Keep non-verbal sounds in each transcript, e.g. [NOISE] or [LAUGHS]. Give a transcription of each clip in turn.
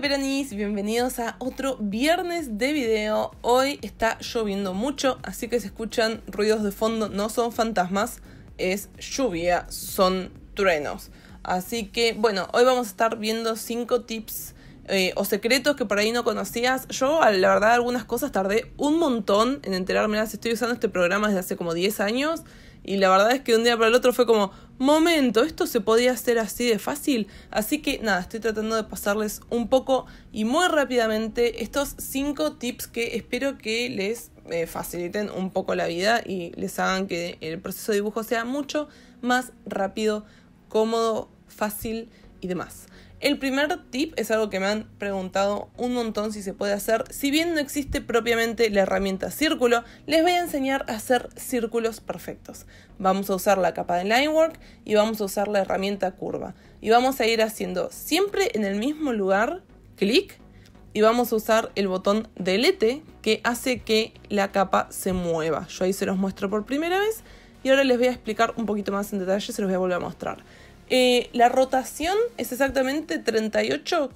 Peranis, bienvenidos a otro viernes de video. Hoy está lloviendo mucho, así que se escuchan ruidos de fondo, no son fantasmas, es lluvia, son truenos. Así que bueno, hoy vamos a estar viendo 5 tips eh, o secretos que por ahí no conocías. Yo, la verdad, algunas cosas tardé un montón en enterarme. estoy usando este programa desde hace como 10 años. Y la verdad es que un día para el otro fue como, momento, esto se podía hacer así de fácil, así que nada, estoy tratando de pasarles un poco y muy rápidamente estos 5 tips que espero que les eh, faciliten un poco la vida y les hagan que el proceso de dibujo sea mucho más rápido, cómodo, fácil y demás. El primer tip es algo que me han preguntado un montón si se puede hacer. Si bien no existe propiamente la herramienta círculo, les voy a enseñar a hacer círculos perfectos. Vamos a usar la capa de Linework y vamos a usar la herramienta curva. Y vamos a ir haciendo siempre en el mismo lugar, clic, y vamos a usar el botón delete que hace que la capa se mueva. Yo ahí se los muestro por primera vez y ahora les voy a explicar un poquito más en detalle, se los voy a volver a mostrar. Eh, la rotación es exactamente 38,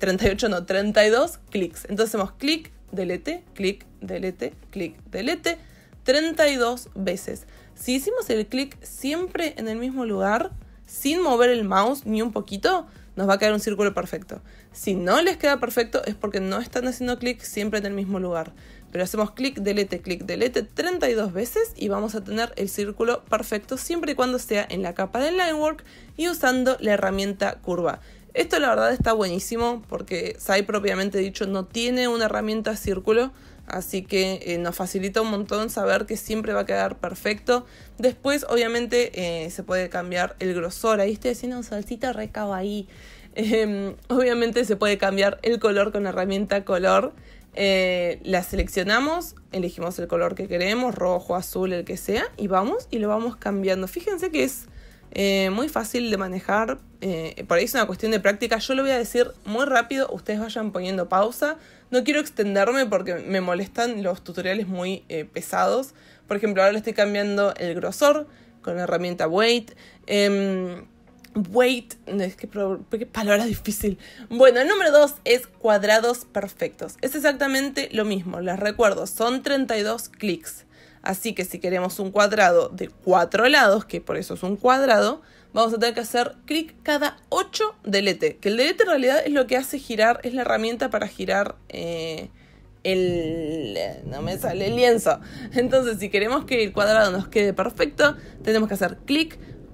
38 eh, no, 32 clics. Entonces hacemos clic, delete, clic, delete, clic, delete, 32 veces. Si hicimos el clic siempre en el mismo lugar, sin mover el mouse ni un poquito, nos va a quedar un círculo perfecto. Si no les queda perfecto es porque no están haciendo clic siempre en el mismo lugar. Pero hacemos clic, delete, clic, delete 32 veces y vamos a tener el círculo perfecto siempre y cuando sea en la capa del work y usando la herramienta curva. Esto la verdad está buenísimo porque SAI propiamente dicho no tiene una herramienta círculo, así que eh, nos facilita un montón saber que siempre va a quedar perfecto. Después obviamente eh, se puede cambiar el grosor, ahí estoy haciendo un salsita recaba ahí. [LAUGHS] Em, obviamente se puede cambiar el color con la herramienta color eh, la seleccionamos, elegimos el color que queremos, rojo, azul, el que sea, y vamos y lo vamos cambiando. Fíjense que es eh, muy fácil de manejar, eh, por ahí es una cuestión de práctica, yo lo voy a decir muy rápido, ustedes vayan poniendo pausa, no quiero extenderme porque me molestan los tutoriales muy pesados, por ejemplo ahora le estoy cambiando el grosor con la herramienta Weight. Em, weight, es que palabra difícil. Bueno, el número 2 es cuadrados perfectos. Es exactamente lo mismo, les recuerdo, son 32 clics. Así que si queremos un cuadrado de cuatro lados, que por eso es un cuadrado, vamos a tener que hacer clic cada 8 delete. Que el delete en realidad es lo que hace girar, es la herramienta para girar eh, el... no me sale el lienzo. Entonces si queremos que el cuadrado nos quede perfecto, tenemos que hacer clic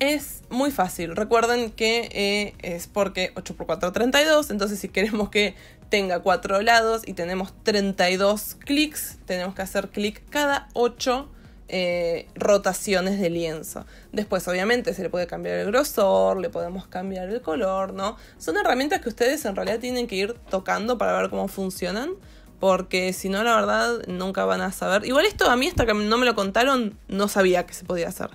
Es muy fácil. Recuerden que eh, es porque 8 por 4 32. Entonces si queremos que tenga 4 lados y tenemos 32 clics, tenemos que hacer clic cada 8 eh, rotaciones de lienzo. Después, obviamente, se le puede cambiar el grosor, le podemos cambiar el color, ¿no? Son herramientas que ustedes en realidad tienen que ir tocando para ver cómo funcionan. Porque si no, la verdad, nunca van a saber. Igual esto a mí hasta que no me lo contaron, no sabía que se podía hacer.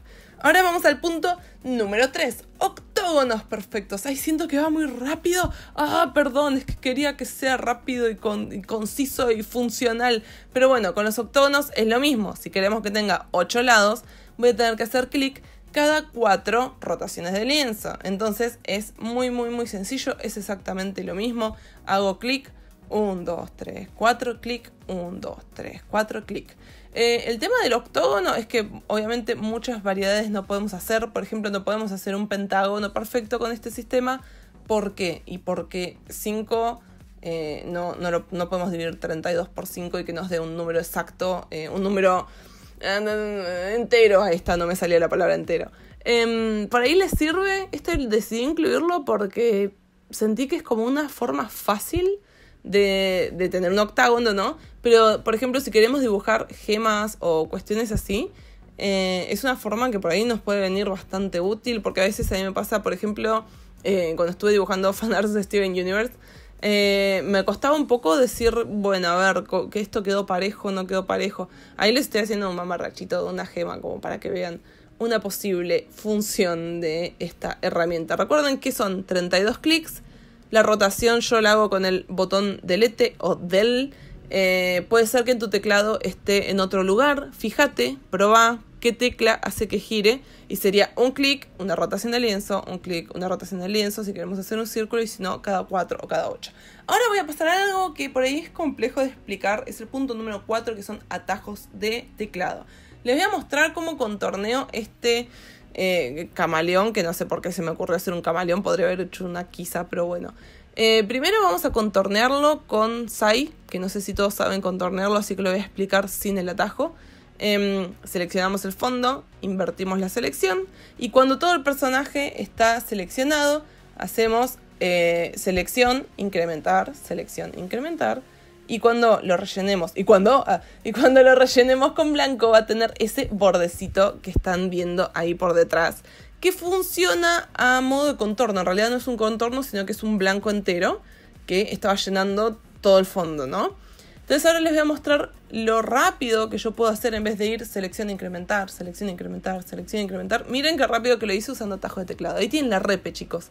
Ahora vamos al punto número 3. Octógonos perfectos. Ay, siento que va muy rápido. Ah, perdón, es que quería que sea rápido y, conciso y funcional. Pero bueno, con los octógonos es lo mismo. Si queremos que tenga 8 lados, voy a tener que hacer clic cada 4 rotaciones de lienzo. Entonces es muy, muy, muy sencillo. Es exactamente lo mismo. Hago clic. 1, 2, 3, 4, clic, 1, 2, 3, 4, clic. Eh, el tema del octógono es que obviamente muchas variedades no podemos hacer. Por ejemplo, no podemos hacer un pentágono perfecto con este sistema. ¿Por qué? Y porque 5 eh, no, podemos dividir 32 por 5 y que nos dé un número exacto, eh, un número entero. Ahí está, no me salía la palabra entero. Em, por ahí les sirve, este decidí incluirlo porque sentí que es como una forma fácil de, de tener un octágono, ¿no? Pero, por ejemplo, si queremos dibujar gemas o cuestiones así, eh, es una forma que por ahí nos puede venir bastante útil, porque a veces a mí me pasa, por ejemplo, eh, cuando estuve dibujando fanarts de Steven Universe, eh, me costaba un poco decir, bueno, a ver, que esto quedó parejo, no quedó parejo. Ahí les estoy haciendo un mamarrachito de una gema, como para que vean una posible función de esta herramienta. Recuerden que son 32 clics. La rotación yo la hago con el botón delete o del eh, puede ser que tu teclado esté en otro lugar. Fíjate, prueba qué tecla hace que gire. Y sería un clic, una rotación de lienzo, un clic, una rotación de lienzo, si queremos hacer un círculo, y si no, cada 4 o cada 8. Ahora voy a pasar a algo que por ahí es complejo de explicar. Es el punto número 4, que son atajos de teclado. Les voy a mostrar cómo contorneo este eh, camaleón, que no sé por qué se me ocurrió hacer un camaleón, podría haber hecho una quizá, pero bueno. Eh, primero vamos a contornearlo con Sai, que no sé si todos saben contornearlo, así que lo voy a explicar sin el atajo. Em, seleccionamos el fondo, invertimos la selección y cuando todo el personaje está seleccionado, hacemos eh, selección, incrementar, selección, incrementar. Y cuando lo rellenemos, y cuando, ah, y cuando lo rellenemos con blanco va a tener ese bordecito que están viendo ahí por detrás que funciona a modo de contorno. En realidad no es un contorno, sino que es un blanco entero que estaba llenando todo el fondo, ¿no? Entonces ahora les voy a mostrar lo rápido que yo puedo hacer en vez de ir selección, incrementar, selección, incrementar, selección, incrementar. Miren qué rápido que lo hice usando atajo de teclado. Ahí tienen la repe, chicos.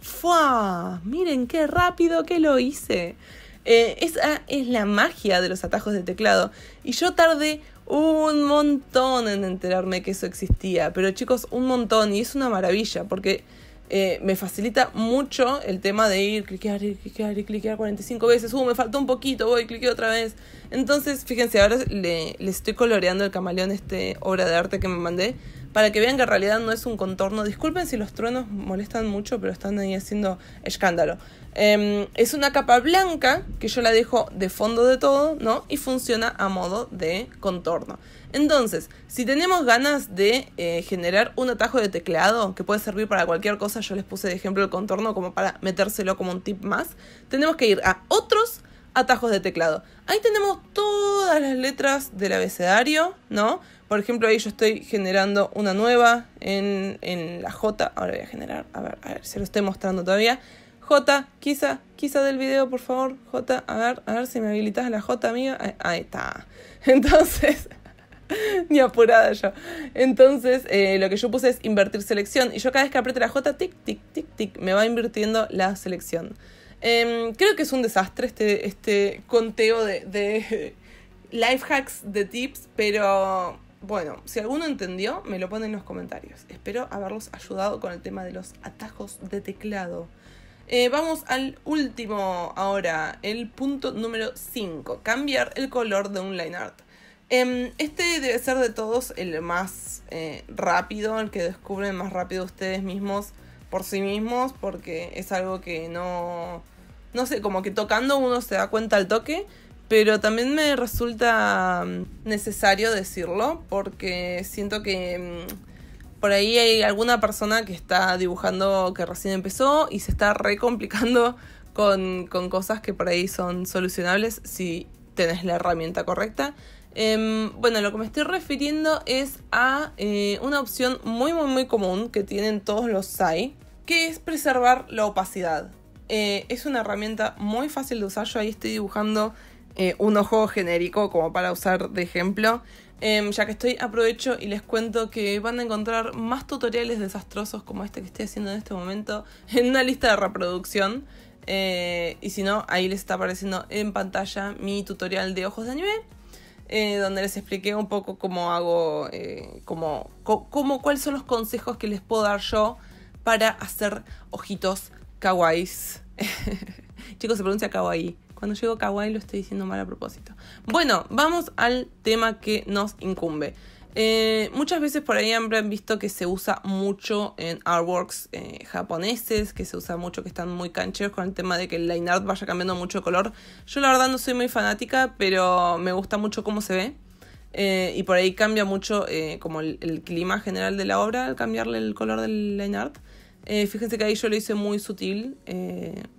¡Fua! Miren qué rápido que lo hice. Eh, esa es la magia de los atajos de teclado. Y yo tardé un montón en enterarme que eso existía, pero chicos, un montón y es una maravilla porque eh, me facilita mucho el tema de ir, cliquear, ir, cliquear, ir, cliquear 45 veces, uh, me faltó un poquito, voy, cliqueo otra vez. Entonces, fíjense, ahora le, estoy coloreando el camaleón, este obra de arte que me mandé, para que vean que en realidad no es un contorno. Disculpen si los truenos molestan mucho, pero están ahí haciendo escándalo. Em, es una capa blanca que yo la dejo de fondo de todo, ¿no? Y funciona a modo de contorno. Entonces, si tenemos ganas de eh, generar un atajo de teclado que puede servir para cualquier cosa, yo les puse de ejemplo el contorno como para metérselo como un tip más, tenemos que ir a otros atajos de teclado. Ahí tenemos todas las letras del abecedario, ¿no? Por ejemplo, ahí yo estoy generando una nueva en, la J. Ahora voy a generar, a ver, a ver, se lo estoy mostrando todavía. J, quizá, quizá del video, por favor. J, a ver, a ver si me habilitas la J, amiga. Ahí, está. [LAUGHS] Entonces, [LAUGHS] ni apurada yo. Entonces, eh, lo que yo puse es invertir selección. Y yo cada vez que aprieto la J, tic, tic, tic, tic, me va invirtiendo la selección. Em, creo que es un desastre este, este conteo de, de [LAUGHS] life hacks, de tips, pero bueno, si alguno entendió, me lo pone en los comentarios. Espero haberlos ayudado con el tema de los atajos de teclado. Eh, vamos al último ahora, el punto número 5, cambiar el color de un line art. Em, este debe ser de todos el más eh, rápido, el que descubren más rápido ustedes mismos por sí mismos, porque es algo que no, no sé, como que tocando uno se da cuenta al toque pero también me resulta mm, necesario decirlo porque siento que mm, por ahí hay alguna persona que está dibujando que recién empezó y se está re complicando [LAUGHS] con, cosas que por ahí son solucionables si tenés la herramienta correcta. Em, bueno, lo que me estoy refiriendo es a eh, una opción muy muy muy común que tienen todos los SAI, que es preservar la opacidad. Eh, es una herramienta muy fácil de usar, yo ahí estoy dibujando eh, un ojo genérico como para usar de ejemplo. Em, ya que estoy, aprovecho y les cuento que van a encontrar más tutoriales desastrosos como este que estoy haciendo en este momento [LAUGHS] en una lista de reproducción. Eh, y si no, ahí les está apareciendo en pantalla mi tutorial de ojos de anime. Eh, donde les expliqué un poco cómo hago, cómo, cuáles son los consejos que les puedo dar yo para hacer ojitos kawaiis. [LAUGHS] Chicos, se pronuncia kawaii. Cuando llego a kawaii lo estoy diciendo mal a propósito. Bueno, vamos al tema que nos incumbe. Eh, muchas veces por ahí han visto que se usa mucho en artworks eh, japoneses, que se usa mucho, que están muy cancheros con el tema de que el line art vaya cambiando mucho de color. Yo la verdad no soy muy fanática, pero me gusta mucho cómo se ve. Eh, y por ahí cambia mucho como el, el, clima general de la obra al cambiarle el color del line art. fíjense que ahí yo lo hice muy sutil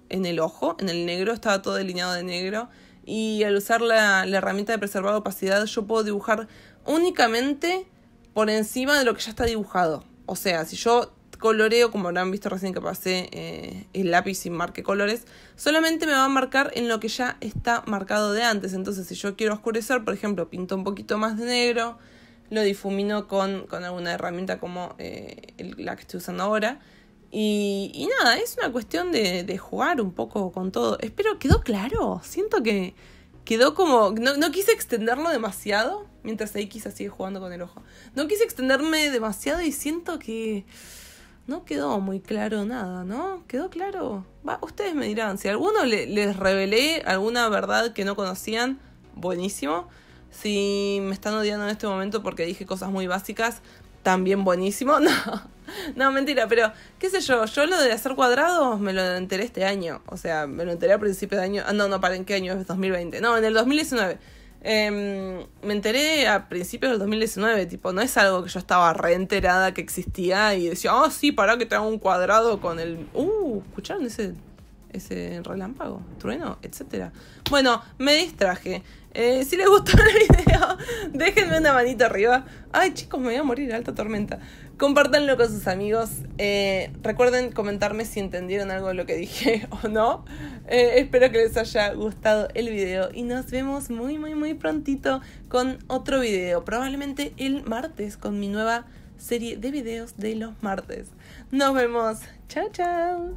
en el ojo, en el negro, estaba todo delineado de negro. Y al usar la, herramienta de preservar opacidad, yo puedo dibujar únicamente por encima de lo que ya está dibujado. O sea, si yo coloreo, como habrán visto recién que pasé eh, el lápiz sin marque colores, solamente me va a marcar en lo que ya está marcado de antes. Entonces, si yo quiero oscurecer, por ejemplo, pinto un poquito más de negro, lo difumino con, alguna herramienta como eh, la que estoy usando ahora, y, y nada, es una cuestión de, de, jugar un poco con todo. Espero quedó claro. Siento que quedó como... No, no quise extenderlo demasiado, mientras ahí quizás sigue jugando con el ojo. No quise extenderme demasiado y siento que no quedó muy claro nada, ¿no? ¿Quedó claro? Va, ustedes me dirán, si alguno les revelé alguna verdad que no conocían, buenísimo. Si me están odiando en este momento porque dije cosas muy básicas, también buenísimo. [LAUGHS] No, no, mentira, pero qué sé yo, yo lo de hacer cuadrados me lo enteré este año. O sea, me lo enteré a principios de año. Ah, no, no, para, ¿en qué año es 2020? No, en el 2019. Em, me enteré a principios del 2019, tipo, no es algo que yo estaba reenterada que existía y decía, oh sí, para que tenga un cuadrado con el... Uh, ¿escucharon ese ese relámpago, trueno, etcétera. Bueno, me distraje. Eh, si les gustó [LAUGHS] el video, déjenme una manita arriba. Ay, chicos, me voy a morir, alta tormenta. Compártanlo con sus amigos. Eh, recuerden comentarme si entendieron algo de lo que dije [LAUGHS] o no. Eh, espero que les haya gustado el video y nos vemos muy, muy, muy prontito con otro video. Probablemente el martes con mi nueva serie de videos de los martes. Nos vemos. Chao, chao.